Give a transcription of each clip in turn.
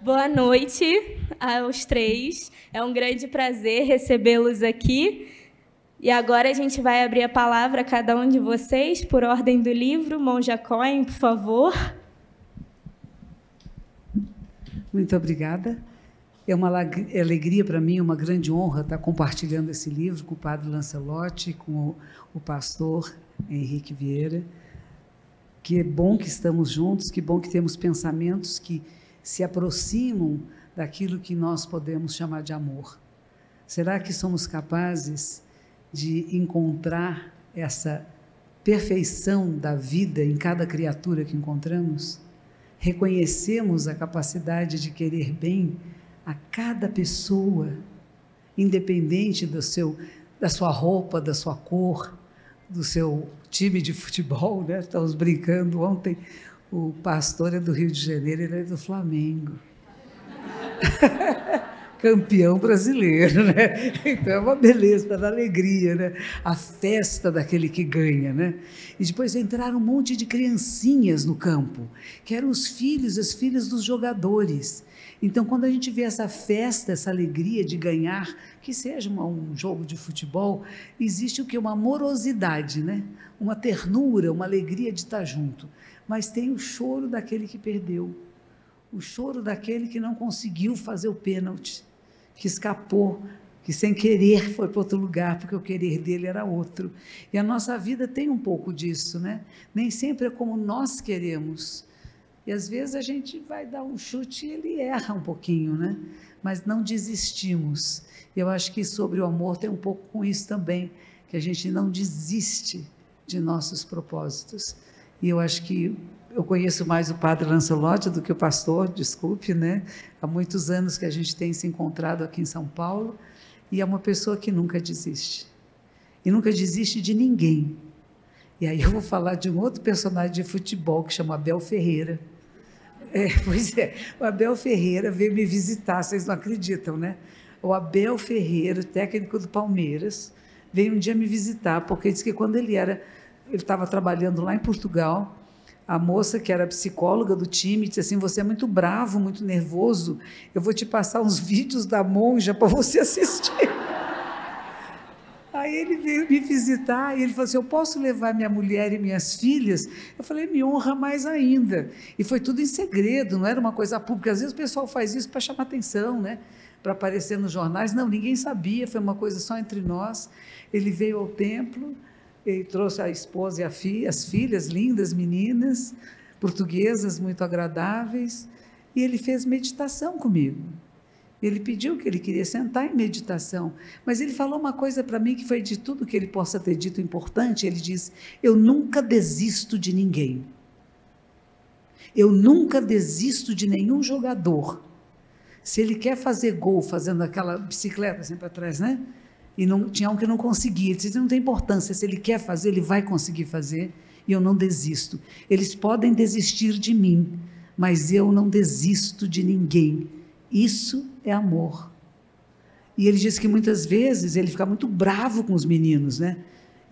Boa noite aos três. É um grande prazer recebê-los aqui. E agora a gente vai abrir a palavra a cada um de vocês, por ordem do livro. Monja Cohen, por favor. Muito obrigada. É uma alegria para mim, uma grande honra estar compartilhando esse livro com o padre Lancelotti, com o pastor Henrique Vieira. Que bom que estamos juntos, que bom que temos pensamentos que se aproximam daquilo que nós podemos chamar de amor. Será que somos capazes de encontrar essa perfeição da vida em cada criatura que encontramos? Reconhecemos a capacidade de querer bem a cada pessoa, independente do seu, da sua roupa, da sua cor, do seu time de futebol, né? Estamos brincando ontem o pastor é do Rio de Janeiro, ele é do Flamengo. Campeão brasileiro, né? Então é uma beleza, da alegria, né? A festa daquele que ganha, né? E depois entraram um monte de criancinhas no campo, que eram os filhos, as filhas dos jogadores. Então, quando a gente vê essa festa, essa alegria de ganhar, que seja uma, um jogo de futebol, existe o que? Uma amorosidade, né? Uma ternura, uma alegria de estar junto mas tem o choro daquele que perdeu, o choro daquele que não conseguiu fazer o pênalti, que escapou, que sem querer foi para outro lugar, porque o querer dele era outro. E a nossa vida tem um pouco disso, né? Nem sempre é como nós queremos. E às vezes a gente vai dar um chute e ele erra um pouquinho, né? Mas não desistimos. Eu acho que sobre o amor tem um pouco com isso também, que a gente não desiste de nossos propósitos. E eu acho que eu conheço mais o padre Lancelotti do que o pastor, desculpe, né? Há muitos anos que a gente tem se encontrado aqui em São Paulo e é uma pessoa que nunca desiste. E nunca desiste de ninguém. E aí eu vou falar de um outro personagem de futebol que chama Abel Ferreira. É, pois é, o Abel Ferreira veio me visitar, vocês não acreditam, né? O Abel Ferreira, técnico do Palmeiras, veio um dia me visitar, porque disse que quando ele era ele estava trabalhando lá em Portugal. A moça, que era psicóloga do time, disse assim: Você é muito bravo, muito nervoso. Eu vou te passar uns vídeos da monja para você assistir. Aí ele veio me visitar e ele falou assim: Eu posso levar minha mulher e minhas filhas? Eu falei: Me honra mais ainda. E foi tudo em segredo, não era uma coisa pública. Às vezes o pessoal faz isso para chamar atenção, né? para aparecer nos jornais. Não, ninguém sabia, foi uma coisa só entre nós. Ele veio ao templo ele trouxe a esposa e a as filhas, lindas meninas, portuguesas, muito agradáveis. E ele fez meditação comigo. Ele pediu que ele queria sentar em meditação, mas ele falou uma coisa para mim que foi de tudo que ele possa ter dito importante. Ele diz: Eu nunca desisto de ninguém. Eu nunca desisto de nenhum jogador. Se ele quer fazer gol fazendo aquela bicicleta assim atrás, né? E não, tinha um que não conseguia. Ele disse: não tem importância, se ele quer fazer, ele vai conseguir fazer. E eu não desisto. Eles podem desistir de mim, mas eu não desisto de ninguém. Isso é amor. E ele disse que muitas vezes ele fica muito bravo com os meninos, né?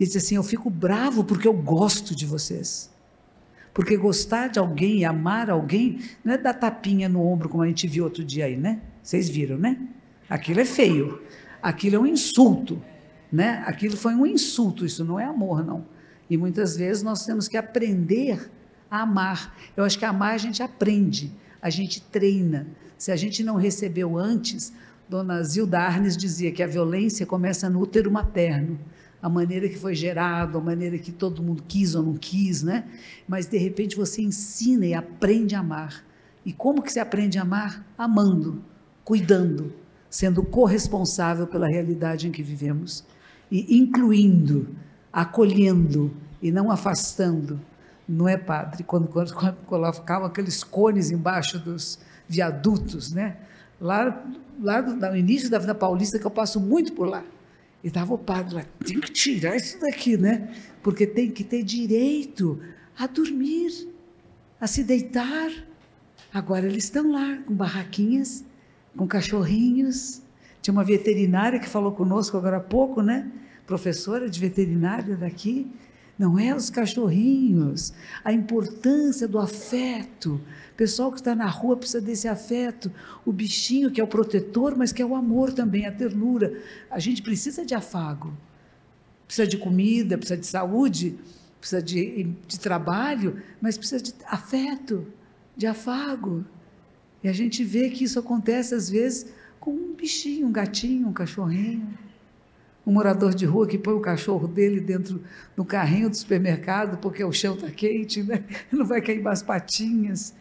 Ele disse assim: Eu fico bravo porque eu gosto de vocês. Porque gostar de alguém e amar alguém não é dar tapinha no ombro, como a gente viu outro dia aí, né? Vocês viram, né? Aquilo é feio aquilo é um insulto, né? Aquilo foi um insulto, isso não é amor, não. E muitas vezes nós temos que aprender a amar. Eu acho que amar a gente aprende, a gente treina. Se a gente não recebeu antes, Dona Zilda Arnes dizia que a violência começa no útero materno a maneira que foi gerado, a maneira que todo mundo quis ou não quis, né? Mas de repente você ensina e aprende a amar. E como que se aprende a amar? Amando, cuidando, sendo corresponsável pela realidade em que vivemos e incluindo, acolhendo e não afastando. Não é padre quando, quando, quando colocavam aqueles cones embaixo dos viadutos, né? Lá, lá no início da Vida Paulista, que eu passo muito por lá. E estava o padre lá, tem que tirar isso daqui, né? Porque tem que ter direito a dormir, a se deitar. Agora eles estão lá com barraquinhas com cachorrinhos. Tinha uma veterinária que falou conosco agora há pouco, né? Professora de veterinária daqui. Não é os cachorrinhos, a importância do afeto. O pessoal que está na rua precisa desse afeto. O bichinho que é o protetor, mas que é o amor também, a ternura. A gente precisa de afago. Precisa de comida, precisa de saúde, precisa de, de trabalho, mas precisa de afeto, de afago. E a gente vê que isso acontece, às vezes, com um bichinho, um gatinho, um cachorrinho. Um morador de rua que põe o cachorro dele dentro do carrinho do supermercado, porque o chão está quente, né? não vai queimar as patinhas.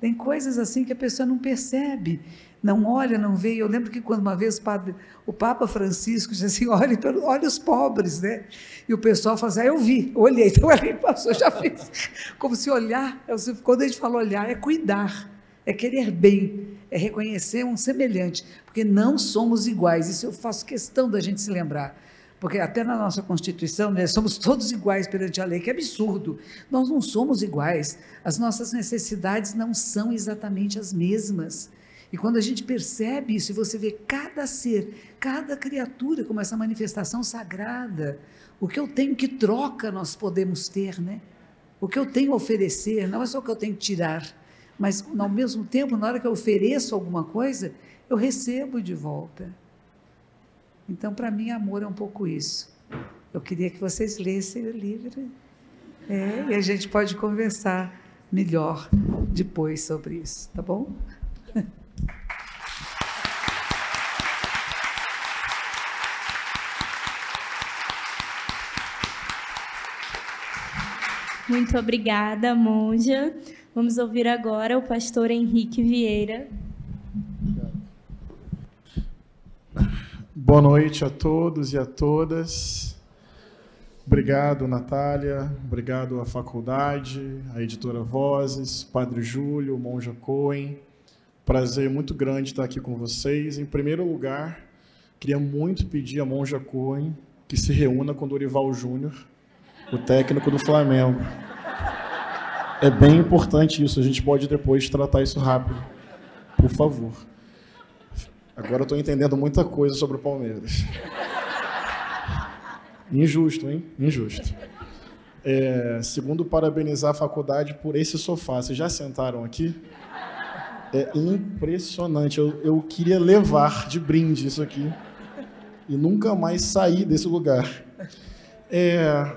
Tem coisas assim que a pessoa não percebe, não olha, não vê. Eu lembro que quando uma vez o, padre, o Papa Francisco disse assim: olha, olha os pobres, né? E o pessoal fala assim: ah, eu vi, olhei, então ali passou, já fiz. Como se olhar, é quando a gente fala olhar, é cuidar é querer bem, é reconhecer um semelhante, porque não somos iguais. Isso eu faço questão da gente se lembrar. Porque até na nossa Constituição, né, somos todos iguais perante a lei, que é absurdo. Nós não somos iguais. As nossas necessidades não são exatamente as mesmas. E quando a gente percebe isso e você vê cada ser, cada criatura como essa manifestação sagrada, o que eu tenho que troca nós podemos ter, né? O que eu tenho a oferecer, não é só o que eu tenho que tirar. Mas, ao mesmo tempo, na hora que eu ofereço alguma coisa, eu recebo de volta. Então, para mim, amor é um pouco isso. Eu queria que vocês lessem o livro. É, e a gente pode conversar melhor depois sobre isso, tá bom? Muito obrigada, Monja. Vamos ouvir agora o pastor Henrique Vieira. Boa noite a todos e a todas. Obrigado, Natália. Obrigado à faculdade, à editora Vozes, Padre Júlio, Monja Cohen. Prazer muito grande estar aqui com vocês. Em primeiro lugar, queria muito pedir a Monja Cohen que se reúna com Dorival Júnior, o técnico do Flamengo. É bem importante isso. A gente pode depois tratar isso rápido. Por favor. Agora eu estou entendendo muita coisa sobre o Palmeiras. Injusto, hein? Injusto. É, segundo, parabenizar a faculdade por esse sofá. Vocês já sentaram aqui? É impressionante. Eu, eu queria levar de brinde isso aqui e nunca mais sair desse lugar. É,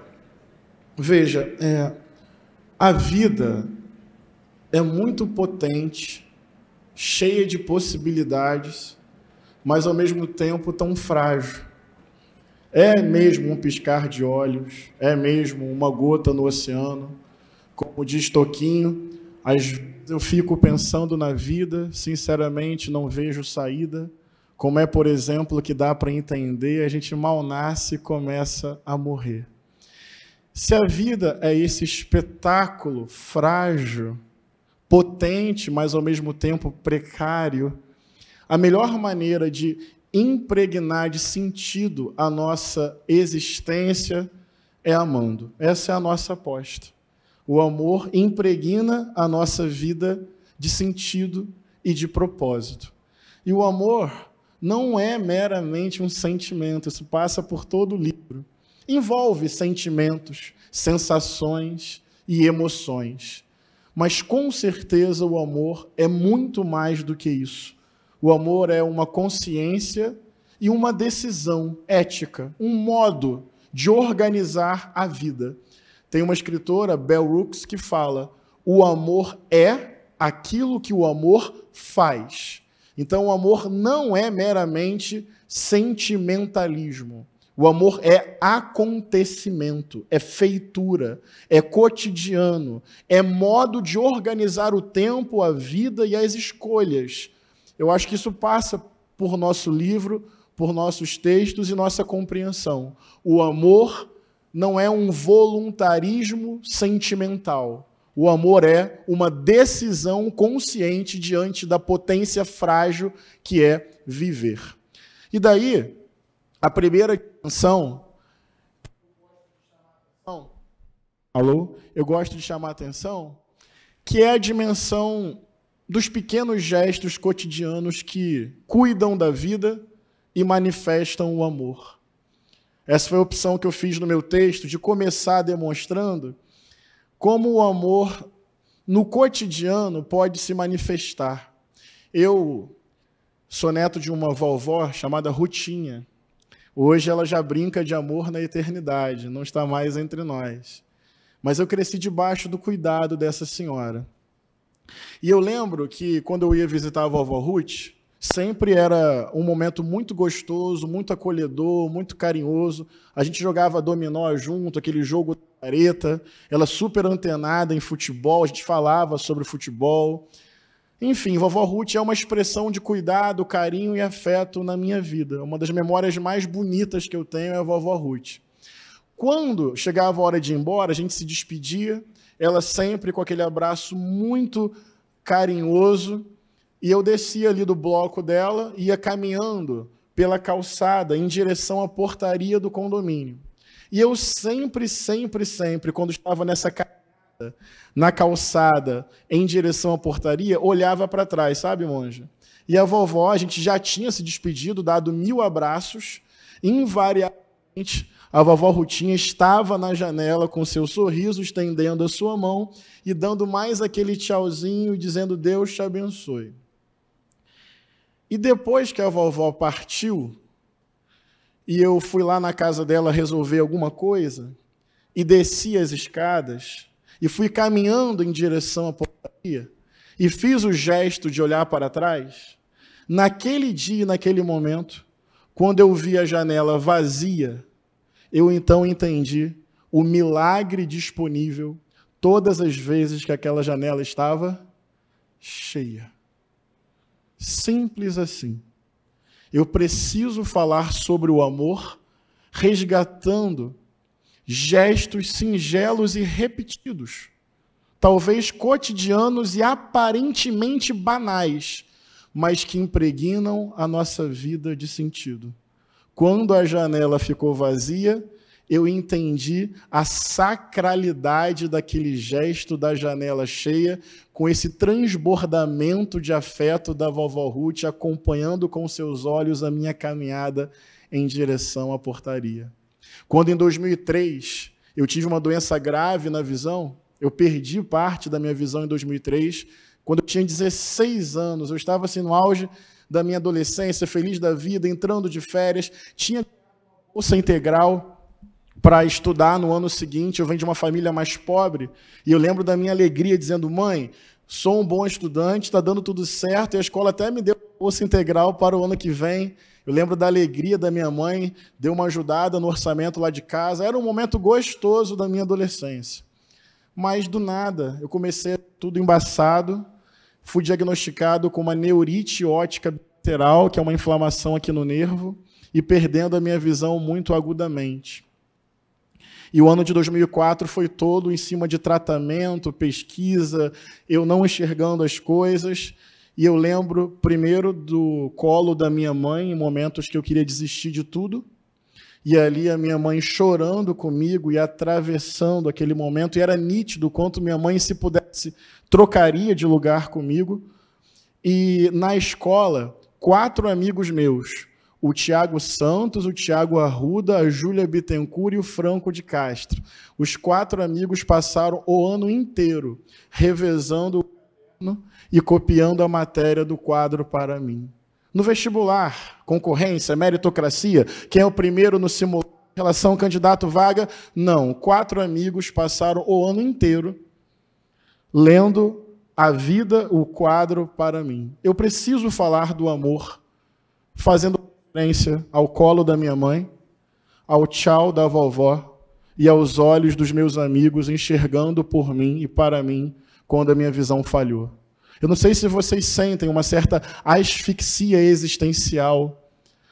veja, é, a vida é muito potente, cheia de possibilidades, mas ao mesmo tempo tão frágil. É mesmo um piscar de olhos, é mesmo uma gota no oceano. Como diz Toquinho, às vezes eu fico pensando na vida, sinceramente não vejo saída. Como é, por exemplo, que dá para entender, a gente mal nasce e começa a morrer. Se a vida é esse espetáculo frágil, potente, mas ao mesmo tempo precário, a melhor maneira de impregnar de sentido a nossa existência é amando. Essa é a nossa aposta. O amor impregna a nossa vida de sentido e de propósito. E o amor não é meramente um sentimento, isso passa por todo o livro envolve sentimentos, sensações e emoções. Mas com certeza o amor é muito mais do que isso. O amor é uma consciência e uma decisão ética, um modo de organizar a vida. Tem uma escritora, Bell Rooks, que fala: o amor é aquilo que o amor faz. Então, o amor não é meramente sentimentalismo. O amor é acontecimento, é feitura, é cotidiano, é modo de organizar o tempo, a vida e as escolhas. Eu acho que isso passa por nosso livro, por nossos textos e nossa compreensão. O amor não é um voluntarismo sentimental. O amor é uma decisão consciente diante da potência frágil que é viver. E daí, a primeira atenção. Alô? Eu gosto de chamar atenção, que é a dimensão dos pequenos gestos cotidianos que cuidam da vida e manifestam o amor. Essa foi a opção que eu fiz no meu texto de começar demonstrando como o amor no cotidiano pode se manifestar. Eu sou neto de uma vovó chamada Rutinha. Hoje ela já brinca de amor na eternidade, não está mais entre nós. Mas eu cresci debaixo do cuidado dessa senhora. E eu lembro que quando eu ia visitar a vovó Ruth, sempre era um momento muito gostoso, muito acolhedor, muito carinhoso. A gente jogava dominó junto, aquele jogo areta, ela super antenada em futebol, a gente falava sobre futebol. Enfim, vovó Ruth é uma expressão de cuidado, carinho e afeto na minha vida. Uma das memórias mais bonitas que eu tenho é a vovó Ruth. Quando chegava a hora de ir embora, a gente se despedia, ela sempre com aquele abraço muito carinhoso, e eu descia ali do bloco dela, ia caminhando pela calçada em direção à portaria do condomínio. E eu sempre, sempre, sempre, quando estava nessa na calçada, em direção à portaria, olhava para trás, sabe, monja? E a vovó, a gente já tinha se despedido, dado mil abraços, invariavelmente a vovó Rutinha estava na janela com seu sorriso, estendendo a sua mão e dando mais aquele tchauzinho, dizendo Deus te abençoe. E depois que a vovó partiu, e eu fui lá na casa dela resolver alguma coisa, e desci as escadas, e fui caminhando em direção à portaria e fiz o gesto de olhar para trás, naquele dia, naquele momento, quando eu vi a janela vazia, eu então entendi o milagre disponível todas as vezes que aquela janela estava cheia. Simples assim. Eu preciso falar sobre o amor resgatando gestos singelos e repetidos, talvez cotidianos e aparentemente banais, mas que impregnam a nossa vida de sentido. Quando a janela ficou vazia, eu entendi a sacralidade daquele gesto da janela cheia, com esse transbordamento de afeto da vovó Ruth acompanhando com seus olhos a minha caminhada em direção à portaria. Quando em 2003 eu tive uma doença grave na visão, eu perdi parte da minha visão em 2003. Quando eu tinha 16 anos, eu estava assim no auge da minha adolescência, feliz da vida, entrando de férias, tinha bolsa integral para estudar no ano seguinte. Eu venho de uma família mais pobre e eu lembro da minha alegria dizendo: "Mãe, sou um bom estudante, está dando tudo certo e a escola até me deu curso integral para o ano que vem. Eu lembro da alegria da minha mãe, deu uma ajudada no orçamento lá de casa. Era um momento gostoso da minha adolescência. Mas do nada, eu comecei tudo embaçado. Fui diagnosticado com uma neurite ótica bilateral, que é uma inflamação aqui no nervo, e perdendo a minha visão muito agudamente. E o ano de 2004 foi todo em cima de tratamento, pesquisa, eu não enxergando as coisas. E eu lembro primeiro do colo da minha mãe, em momentos que eu queria desistir de tudo. E ali a minha mãe chorando comigo e atravessando aquele momento. E era nítido quanto minha mãe, se pudesse, trocaria de lugar comigo. E na escola, quatro amigos meus: o Tiago Santos, o Tiago Arruda, a Júlia Bittencourt e o Franco de Castro. Os quatro amigos passaram o ano inteiro revezando e copiando a matéria do quadro para mim. No vestibular, concorrência, meritocracia, quem é o primeiro no simulado, relação candidato-vaga? Não. Quatro amigos passaram o ano inteiro lendo a vida, o quadro para mim. Eu preciso falar do amor, fazendo referência ao colo da minha mãe, ao tchau da vovó e aos olhos dos meus amigos enxergando por mim e para mim quando a minha visão falhou. Eu não sei se vocês sentem uma certa asfixia existencial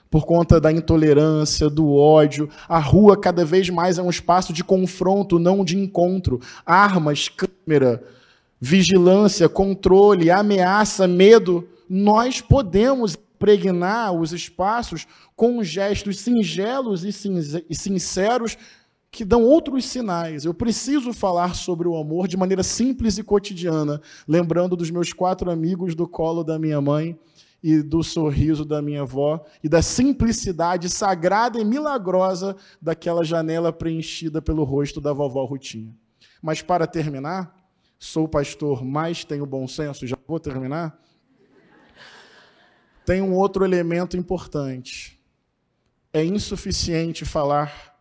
por conta da intolerância, do ódio. A rua cada vez mais é um espaço de confronto, não de encontro. Armas, câmera, vigilância, controle, ameaça, medo. Nós podemos impregnar os espaços com gestos singelos e sinceros que dão outros sinais. Eu preciso falar sobre o amor de maneira simples e cotidiana, lembrando dos meus quatro amigos do colo da minha mãe e do sorriso da minha avó e da simplicidade sagrada e milagrosa daquela janela preenchida pelo rosto da vovó Rutinha. Mas para terminar, sou pastor, mas tenho bom senso, já vou terminar. Tem um outro elemento importante. É insuficiente falar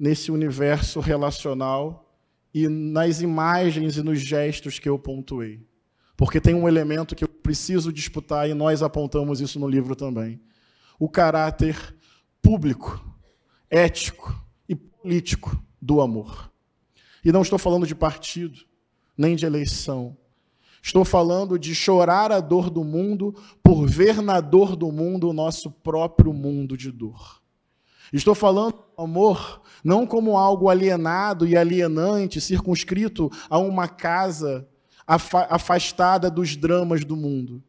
nesse universo relacional e nas imagens e nos gestos que eu pontuei. Porque tem um elemento que eu preciso disputar e nós apontamos isso no livro também: o caráter público, ético e político do amor. E não estou falando de partido, nem de eleição. Estou falando de chorar a dor do mundo por ver na dor do mundo o nosso próprio mundo de dor. Estou falando amor não como algo alienado e alienante, circunscrito a uma casa afastada dos dramas do mundo.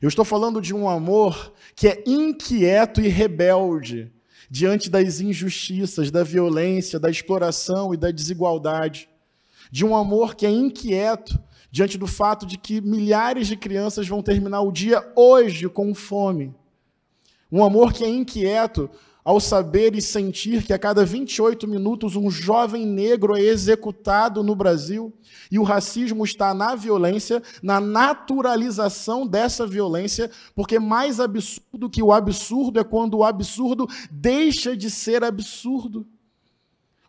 Eu estou falando de um amor que é inquieto e rebelde diante das injustiças, da violência, da exploração e da desigualdade. De um amor que é inquieto diante do fato de que milhares de crianças vão terminar o dia hoje com fome. Um amor que é inquieto ao saber e sentir que a cada 28 minutos um jovem negro é executado no Brasil e o racismo está na violência, na naturalização dessa violência, porque mais absurdo que o absurdo é quando o absurdo deixa de ser absurdo.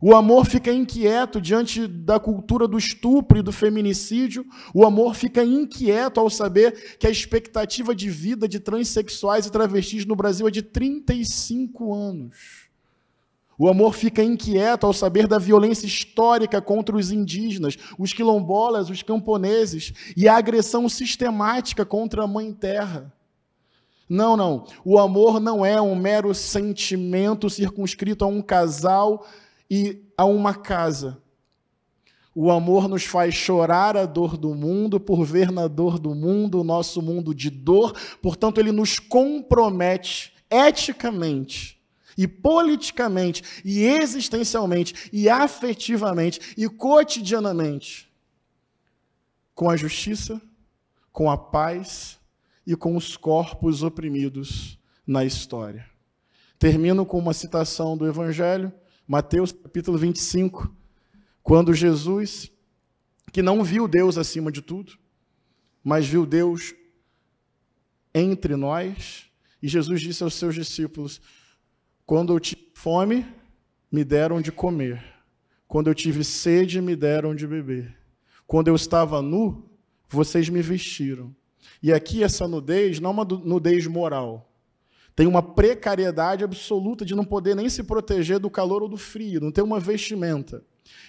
O amor fica inquieto diante da cultura do estupro e do feminicídio. O amor fica inquieto ao saber que a expectativa de vida de transexuais e travestis no Brasil é de 35 anos. O amor fica inquieto ao saber da violência histórica contra os indígenas, os quilombolas, os camponeses e a agressão sistemática contra a Mãe Terra. Não, não. O amor não é um mero sentimento circunscrito a um casal e a uma casa. O amor nos faz chorar a dor do mundo, por ver na dor do mundo o nosso mundo de dor, portanto, ele nos compromete eticamente. E politicamente, e existencialmente, e afetivamente, e cotidianamente, com a justiça, com a paz e com os corpos oprimidos na história. Termino com uma citação do Evangelho, Mateus capítulo 25, quando Jesus, que não viu Deus acima de tudo, mas viu Deus entre nós, e Jesus disse aos seus discípulos: Quando eu tive fome, me deram de comer. Quando eu tive sede, me deram de beber. Quando eu estava nu, vocês me vestiram. E aqui essa nudez não é uma nudez moral, tem uma precariedade absoluta de não poder nem se proteger do calor ou do frio, não tem uma vestimenta.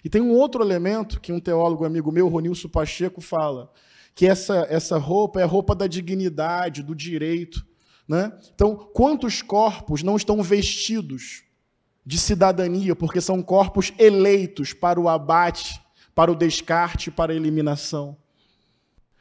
E tem um outro elemento que um teólogo amigo meu, Ronilson Pacheco, fala, que essa, essa roupa é a roupa da dignidade, do direito. Né? Então, quantos corpos não estão vestidos de cidadania, porque são corpos eleitos para o abate, para o descarte, para a eliminação?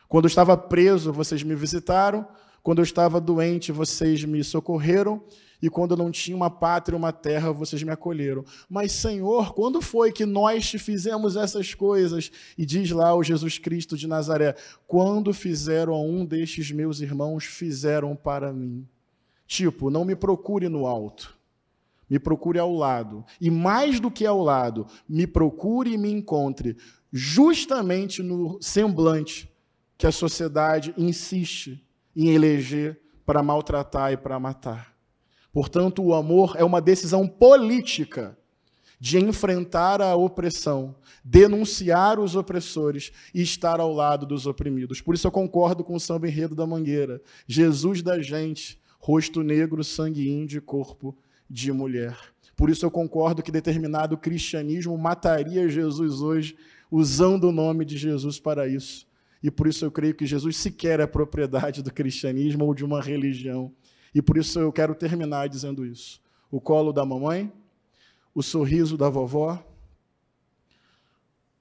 Quando eu estava preso, vocês me visitaram, quando eu estava doente, vocês me socorreram. E quando eu não tinha uma pátria, uma terra, vocês me acolheram. Mas, Senhor, quando foi que nós te fizemos essas coisas? E diz lá o Jesus Cristo de Nazaré: Quando fizeram a um destes meus irmãos, fizeram para mim. Tipo, não me procure no alto. Me procure ao lado. E mais do que ao lado, me procure e me encontre justamente no semblante que a sociedade insiste em eleger para maltratar e para matar. Portanto, o amor é uma decisão política de enfrentar a opressão, denunciar os opressores e estar ao lado dos oprimidos. Por isso eu concordo com o samba enredo da Mangueira. Jesus da gente, rosto negro, sangue índio, corpo de mulher. Por isso eu concordo que determinado cristianismo mataria Jesus hoje, usando o nome de Jesus para isso. E por isso eu creio que Jesus sequer é propriedade do cristianismo ou de uma religião. E por isso eu quero terminar dizendo isso. O colo da mamãe, o sorriso da vovó,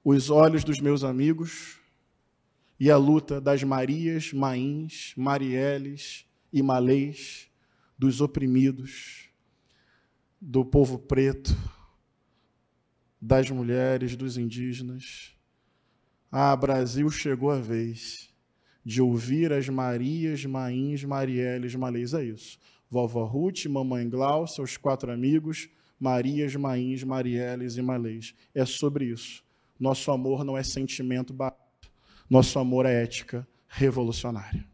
os olhos dos meus amigos e a luta das Marias, Mains, Marielles e Malês, dos oprimidos, do povo preto, das mulheres, dos indígenas ah, Brasil, chegou a vez de ouvir as Marias, Mains, Marielles, Maleis, é isso. Vovó Ruth, Mamãe Glau, seus quatro amigos, Marias, Mains, Marielles e Maleis. É sobre isso. Nosso amor não é sentimento barato. Nosso amor é ética revolucionária.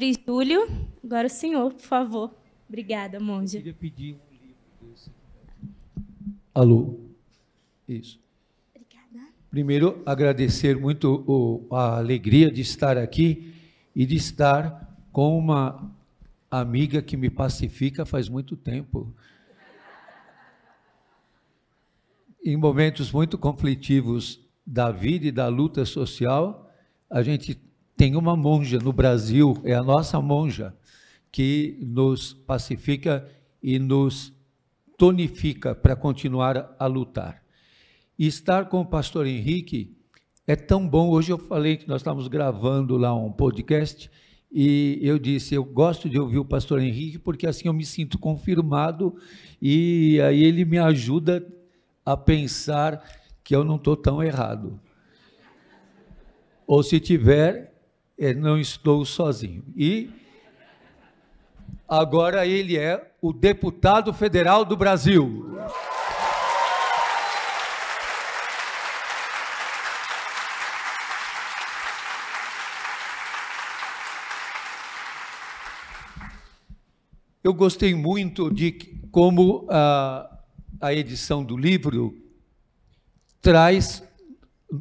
Padre Júlio. Agora o senhor, por favor. Obrigada, monja. Eu queria pedir um livro desse. Alô. Isso. Obrigada. Primeiro, agradecer muito o, a alegria de estar aqui e de estar com uma amiga que me pacifica faz muito tempo. em momentos muito conflitivos da vida e da luta social, a gente tem uma monja no Brasil, é a nossa monja, que nos pacifica e nos tonifica para continuar a lutar. E estar com o pastor Henrique é tão bom. Hoje eu falei que nós estávamos gravando lá um podcast e eu disse: Eu gosto de ouvir o pastor Henrique porque assim eu me sinto confirmado e aí ele me ajuda a pensar que eu não estou tão errado. Ou se tiver, é, não estou sozinho. E agora ele é o deputado federal do Brasil. Eu gostei muito de como a, a edição do livro traz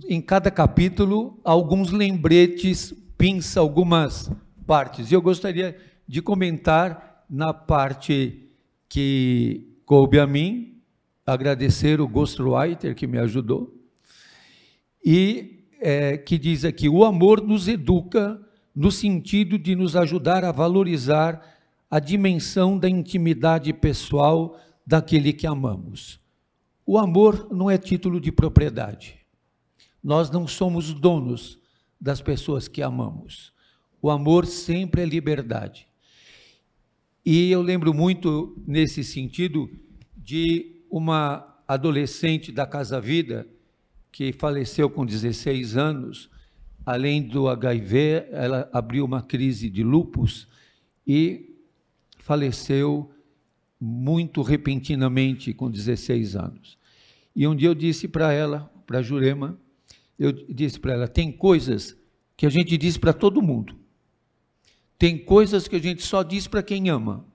em cada capítulo alguns lembretes pinça algumas partes. E eu gostaria de comentar na parte que coube a mim, agradecer o Ghostwriter que me ajudou, e é, que diz aqui: o amor nos educa no sentido de nos ajudar a valorizar a dimensão da intimidade pessoal daquele que amamos. O amor não é título de propriedade. Nós não somos donos das pessoas que amamos. O amor sempre é liberdade. E eu lembro muito nesse sentido de uma adolescente da Casa Vida que faleceu com 16 anos, além do HIV, ela abriu uma crise de lupus e faleceu muito repentinamente com 16 anos. E um dia eu disse para ela, para Jurema, eu disse para ela: tem coisas que a gente diz para todo mundo, tem coisas que a gente só diz para quem ama,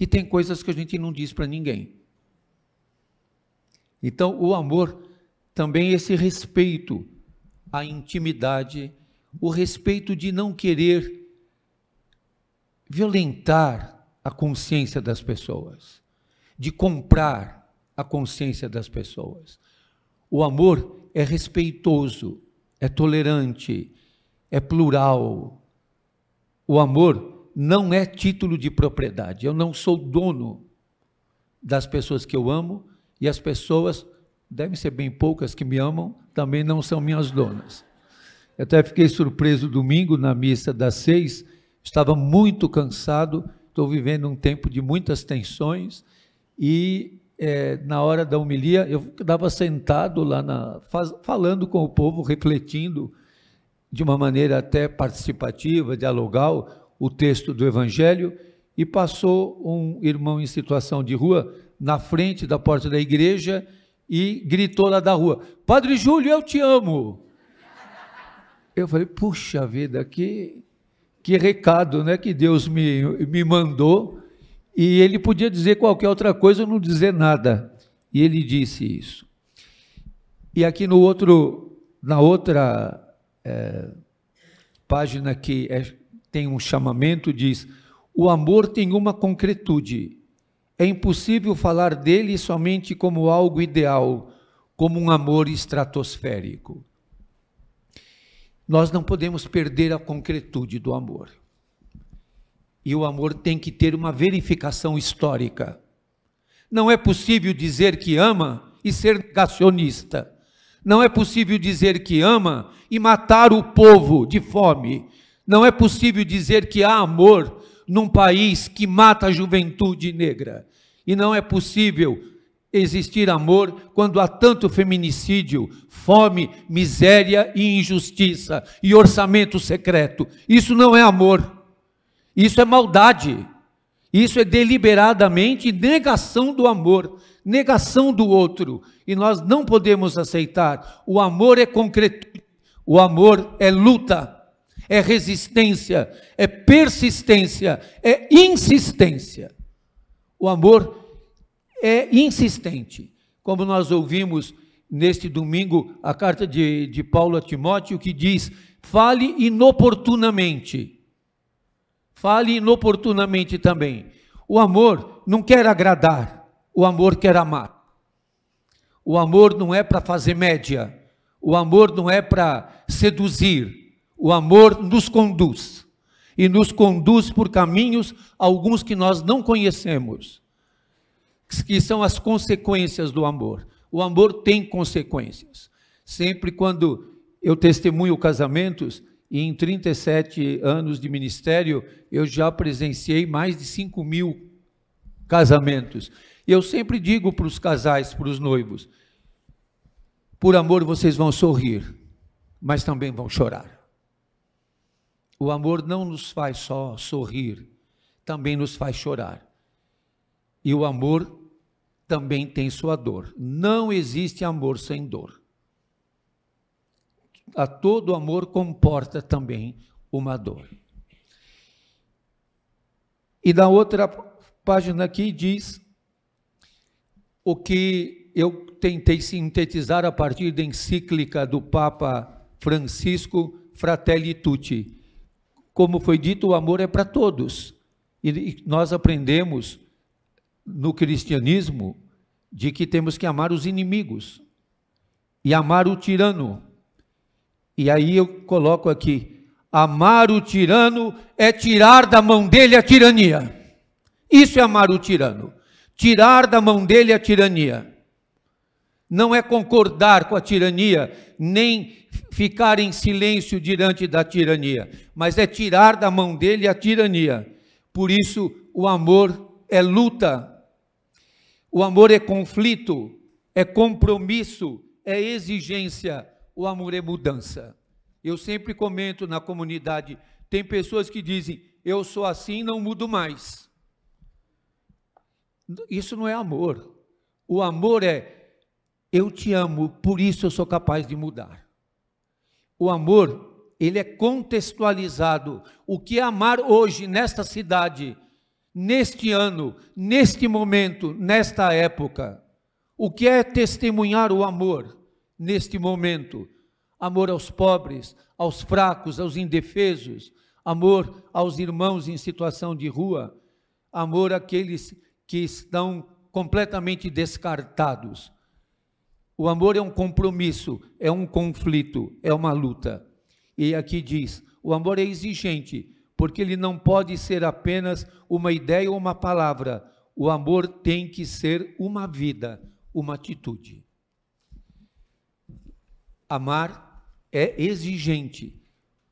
e tem coisas que a gente não diz para ninguém. Então, o amor também esse respeito à intimidade, o respeito de não querer violentar a consciência das pessoas, de comprar a consciência das pessoas. O amor é respeitoso, é tolerante, é plural. O amor não é título de propriedade. Eu não sou dono das pessoas que eu amo e as pessoas, devem ser bem poucas que me amam, também não são minhas donas. Eu até fiquei surpreso domingo na missa das seis, estava muito cansado, estou vivendo um tempo de muitas tensões e é, na hora da homilia, eu estava sentado lá, na, faz, falando com o povo, refletindo de uma maneira até participativa, dialogal, o texto do Evangelho, e passou um irmão em situação de rua na frente da porta da igreja e gritou lá da rua: Padre Júlio, eu te amo. Eu falei: Puxa vida, que, que recado né, que Deus me, me mandou e ele podia dizer qualquer outra coisa ou não dizer nada. E ele disse isso. E aqui no outro, na outra é, página que é, tem um chamamento, diz: o amor tem uma concretude. É impossível falar dele somente como algo ideal, como um amor estratosférico. Nós não podemos perder a concretude do amor. E o amor tem que ter uma verificação histórica. Não é possível dizer que ama e ser negacionista. Não é possível dizer que ama e matar o povo de fome. Não é possível dizer que há amor num país que mata a juventude negra. E não é possível existir amor quando há tanto feminicídio, fome, miséria e injustiça e orçamento secreto. Isso não é amor. Isso é maldade. Isso é deliberadamente negação do amor, negação do outro. E nós não podemos aceitar. O amor é concreto, o amor é luta, é resistência, é persistência, é insistência. O amor é insistente. Como nós ouvimos neste domingo a carta de, de Paulo a Timóteo, que diz: fale inoportunamente Fale inoportunamente também. O amor não quer agradar, o amor quer amar. O amor não é para fazer média, o amor não é para seduzir, o amor nos conduz e nos conduz por caminhos, alguns que nós não conhecemos, que são as consequências do amor. O amor tem consequências. Sempre quando eu testemunho casamentos, e em 37 anos de ministério, eu já presenciei mais de 5 mil casamentos. E eu sempre digo para os casais, para os noivos: por amor vocês vão sorrir, mas também vão chorar. O amor não nos faz só sorrir, também nos faz chorar. E o amor também tem sua dor. Não existe amor sem dor a todo amor comporta também uma dor. E na outra página aqui diz o que eu tentei sintetizar a partir da encíclica do Papa Francisco, Fratelli Tutti. Como foi dito, o amor é para todos. E nós aprendemos no cristianismo de que temos que amar os inimigos e amar o tirano e aí eu coloco aqui: amar o tirano é tirar da mão dele a tirania. Isso é amar o tirano. Tirar da mão dele a tirania. Não é concordar com a tirania, nem ficar em silêncio diante da tirania, mas é tirar da mão dele a tirania. Por isso, o amor é luta, o amor é conflito, é compromisso, é exigência o amor é mudança. Eu sempre comento na comunidade, tem pessoas que dizem, eu sou assim, não mudo mais. Isso não é amor. O amor é, eu te amo, por isso eu sou capaz de mudar. O amor, ele é contextualizado. O que é amar hoje, nesta cidade, neste ano, neste momento, nesta época? O que é testemunhar o amor? neste momento. Amor aos pobres, aos fracos, aos indefesos, amor aos irmãos em situação de rua, amor àqueles que estão completamente descartados. O amor é um compromisso, é um conflito, é uma luta. E aqui diz: o amor é exigente, porque ele não pode ser apenas uma ideia ou uma palavra. O amor tem que ser uma vida, uma atitude. Amar é exigente,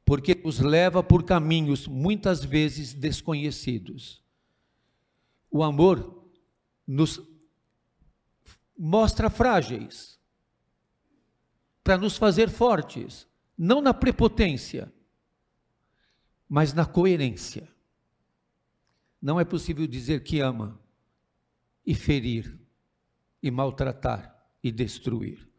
porque nos leva por caminhos muitas vezes desconhecidos. O amor nos mostra frágeis, para nos fazer fortes, não na prepotência, mas na coerência. Não é possível dizer que ama e ferir, e maltratar, e destruir.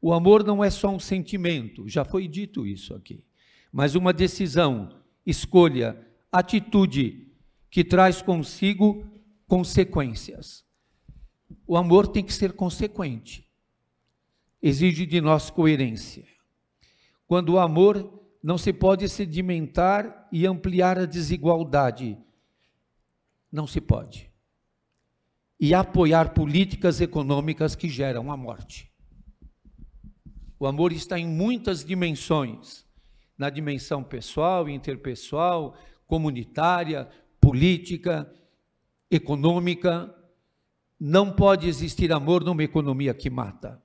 O amor não é só um sentimento, já foi dito isso aqui, mas uma decisão, escolha, atitude que traz consigo consequências. O amor tem que ser consequente, exige de nós coerência. Quando o amor não se pode sedimentar e ampliar a desigualdade, não se pode. E apoiar políticas econômicas que geram a morte. O amor está em muitas dimensões na dimensão pessoal, interpessoal, comunitária, política, econômica. Não pode existir amor numa economia que mata.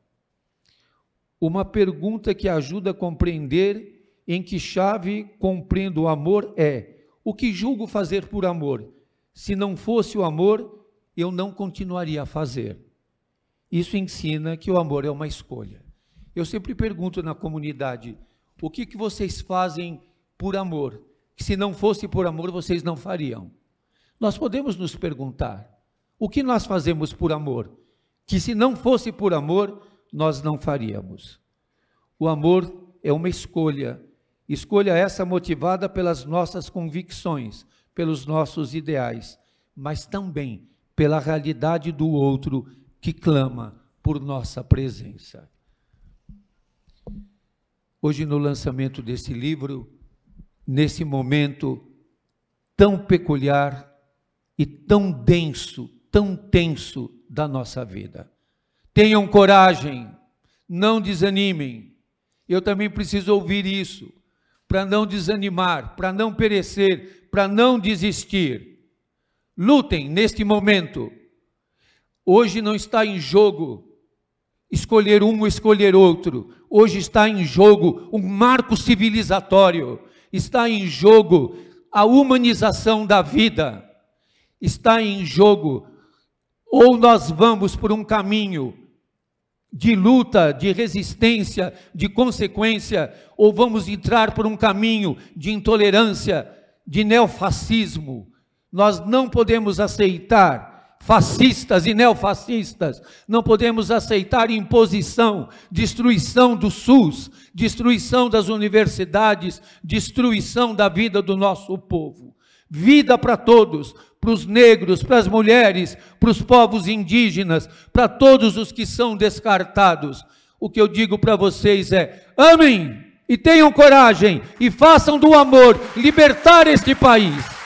Uma pergunta que ajuda a compreender em que chave compreendo o amor é: o que julgo fazer por amor? Se não fosse o amor, eu não continuaria a fazer. Isso ensina que o amor é uma escolha. Eu sempre pergunto na comunidade: o que, que vocês fazem por amor? Que se não fosse por amor, vocês não fariam. Nós podemos nos perguntar: o que nós fazemos por amor? Que se não fosse por amor, nós não faríamos. O amor é uma escolha, escolha essa motivada pelas nossas convicções, pelos nossos ideais, mas também pela realidade do outro que clama por nossa presença hoje no lançamento desse livro, nesse momento tão peculiar e tão denso, tão tenso da nossa vida. Tenham coragem, não desanimem. Eu também preciso ouvir isso, para não desanimar, para não perecer, para não desistir. Lutem neste momento. Hoje não está em jogo escolher um ou escolher outro. Hoje está em jogo um marco civilizatório, está em jogo a humanização da vida, está em jogo ou nós vamos por um caminho de luta, de resistência, de consequência, ou vamos entrar por um caminho de intolerância, de neofascismo. Nós não podemos aceitar fascistas e neofascistas. Não podemos aceitar imposição, destruição do SUS, destruição das universidades, destruição da vida do nosso povo. Vida para todos, para os negros, para as mulheres, para os povos indígenas, para todos os que são descartados. O que eu digo para vocês é: amem e tenham coragem e façam do amor libertar este país.